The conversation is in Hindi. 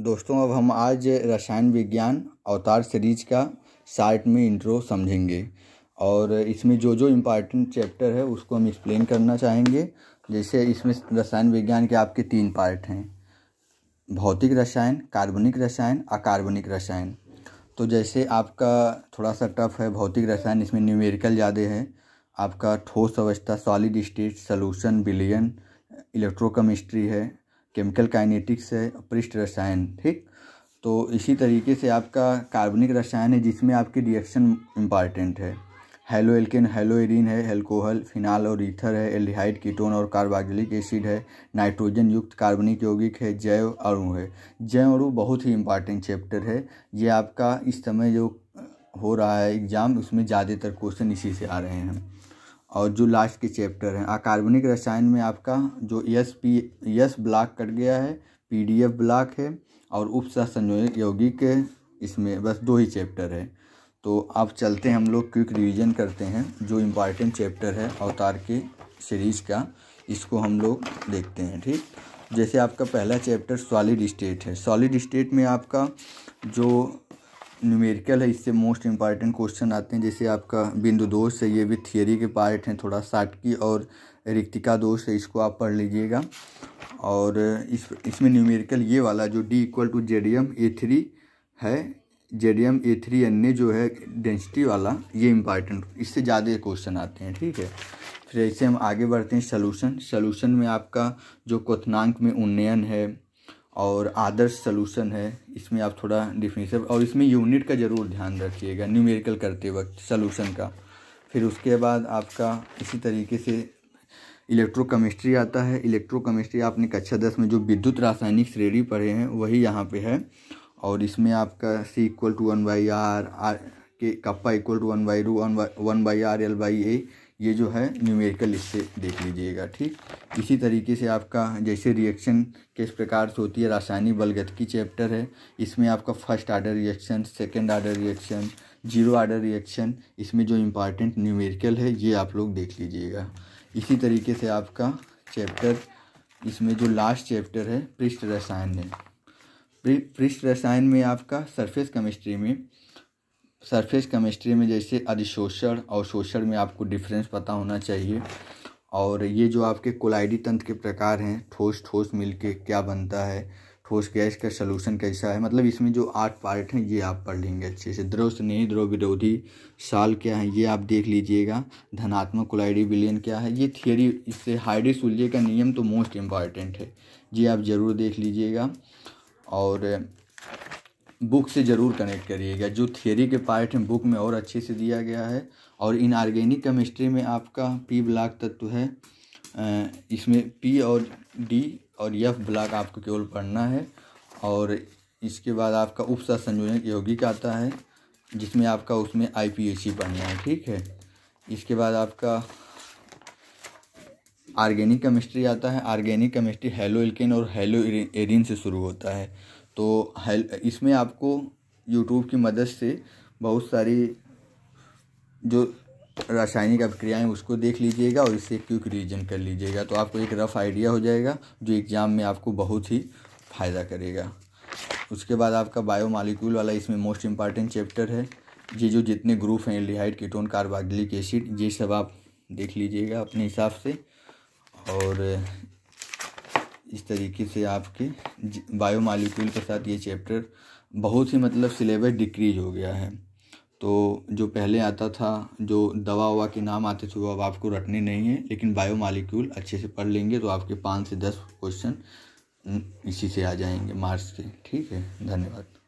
दोस्तों अब हम आज रसायन विज्ञान अवतार सीरीज का में इंट्रो समझेंगे और इसमें जो जो इम्पॉर्टेंट चैप्टर है उसको हम एक्सप्लेन करना चाहेंगे जैसे इसमें रसायन विज्ञान के आपके तीन पार्ट हैं भौतिक रसायन कार्बनिक रसायन अकार्बनिक रसायन तो जैसे आपका थोड़ा सा टफ है भौतिक रसायन इसमें न्यूमेरिकल ज़्यादा है आपका ठोस अवस्था सॉलिड स्टेट सॉल्यूशन बिलियन इलेक्ट्रोकेमिस्ट्री है केमिकल काइनेटिक्स है पृष्ठ रसायन ठीक तो इसी तरीके से आपका कार्बनिक रसायन है जिसमें आपके रिएक्शन इम्पॉर्टेंट है हेलो एल्केन हेलो एरिन है एल्कोहल फिनाल और ईथर है एल्डिहाइड कीटोन और कार्बाक्सिलिक एसिड है नाइट्रोजन युक्त कार्बनिक यौगिक है जैव अणु है जैव अणु बहुत ही इंपॉर्टेंट चैप्टर है ये आपका इस समय जो हो रहा है एग्ज़ाम उसमें ज़्यादातर क्वेश्चन इसी से आ रहे हैं और जो लास्ट के चैप्टर हैं अकार्बनिक रसायन में आपका जो S P S block cut गया है पीडीएफ ब्लॉक है और उपसा संयोजक यौगिक इसमें बस दो ही चैप्टर है तो अब चलते हैं हम लोग क्विक रिवीजन करते हैं जो इम्पॉर्टेंट चैप्टर है अवतार के सीरीज़ का इसको हम लोग देखते हैं ठीक जैसे आपका पहला चैप्टर सॉलिड स्टेट है सॉलिड स्टेट में आपका जो न्यूमेरिकल है इससे मोस्ट इम्पॉर्टेंट क्वेश्चन आते हैं जैसे आपका बिंदु दोष है ये भी थियोरी के पार्ट हैं थोड़ा की और रिक्तिका दोष है इसको आप पढ़ लीजिएगा और इस इसमें न्यूमेरिकल ये वाला जो D equal to M A three है M A three N A जो है डेंसिटी वाला ये इम्पॉर्टेंट इससे ज़्यादा क्वेश्चन आते हैं ठीक है फिर ऐसे हम आगे बढ़ते हैं सलूशन सलूशन में आपका जो क्वनांक में उन्नयन है और आदर्श सलूशन है इसमें आप थोड़ा डिफिनेशन और इसमें यूनिट का ज़रूर ध्यान रखिएगा न्यूमेरिकल करते वक्त सलूशन का फिर उसके बाद आपका इसी तरीके से इलेक्ट्रोकेमिस्ट्री आता है इलेक्ट्रोकेमिस्ट्री आपने कक्षा दस में जो विद्युत रासायनिक श्रेणी पढ़े हैं वही यहाँ पे है और इसमें आपका C equal to one by R R के kappa equal to one by rho one by one by R L by A ये जो है न्यूमेरिकल इससे देख लीजिएगा ठीक इसी तरीके से आपका जैसे रिएक्शन किस प्रकार से होती है रासायनिक बलगत की चैप्टर है इसमें आपका first order reaction second order reaction zero order reaction इसमें जो इम्पॉर्टेंट न्यूमेरिकल है ये आप लोग देख लीजिएगा इसी तरीके से आपका चैप्टर इसमें जो लास्ट चैप्टर है पृष्ठ रसायन है पृष्ठ रसायन में आपका सरफेस केमिस्ट्री में सरफेस केमिस्ट्री में जैसे अधिशोषण और शोषण में आपको डिफरेंस पता होना चाहिए और ये जो आपके कोलाइडी तंत्र के प्रकार हैं ठोस ठोस मिल के क्या बनता है ठोस गैस का सोलूशन कैसा है मतलब इसमें जो आठ पार्ट हैं ये आप पढ़ लेंगे अच्छे से द्रव स्नेही द्रव विरोधी साल क्या है ये आप देख लीजिएगा धनात्मक कोलाइडी विलियन क्या है ये थियोरी इससे हाइड्री सुलझे का नियम तो मोस्ट इम्पॉर्टेंट है ये आप ज़रूर देख लीजिएगा और बुक से ज़रूर कनेक्ट करिएगा जो थियोरी के पार्ट हैं बुक में और अच्छे से दिया गया है और इन आर्गेनिक केमिस्ट्री में आपका पी ब्लाक तत्व है इसमें पी और डी और यफ ब्लाक आपको केवल पढ़ना है और इसके बाद आपका उपसा संयोजक यौगिक आता है जिसमें आपका उसमें आई पढ़ना है ठीक है इसके बाद आपका आर्गेनिक केमिस्ट्री आता है आर्गेनिक केमिस्ट्री हेलो एल्केन और हेलो एरिन से शुरू होता है तो हेल इसमें आपको यूट्यूब की मदद से बहुत सारी जो रासायनिक अभिक्रियाएँ उसको देख लीजिएगा और इससे क्यूक रिविजन कर लीजिएगा तो आपको एक रफ़ आइडिया हो जाएगा जो एग्ज़ाम में आपको बहुत ही फ़ायदा करेगा उसके बाद आपका बायो मालिक्यूल वाला इसमें मोस्ट इम्पॉर्टेंट चैप्टर है ये जो जितने ग्रुप हैं एल्डिहाइड कीटोन कार्बाग्लिक एसिड ये सब आप देख लीजिएगा अपने हिसाब से और इस तरीके से आपके बायो मालिक्यूल के साथ ये चैप्टर बहुत ही मतलब सिलेबस डिक्रीज हो गया है तो जो पहले आता था जो दवा ववा के नाम आते थे वो अब आपको रटने नहीं है लेकिन बायो मालिक्यूल अच्छे से पढ़ लेंगे तो आपके पाँच से दस क्वेश्चन हम्म, इसी से आ जाएंगे मार्च के ठीक है धन्यवाद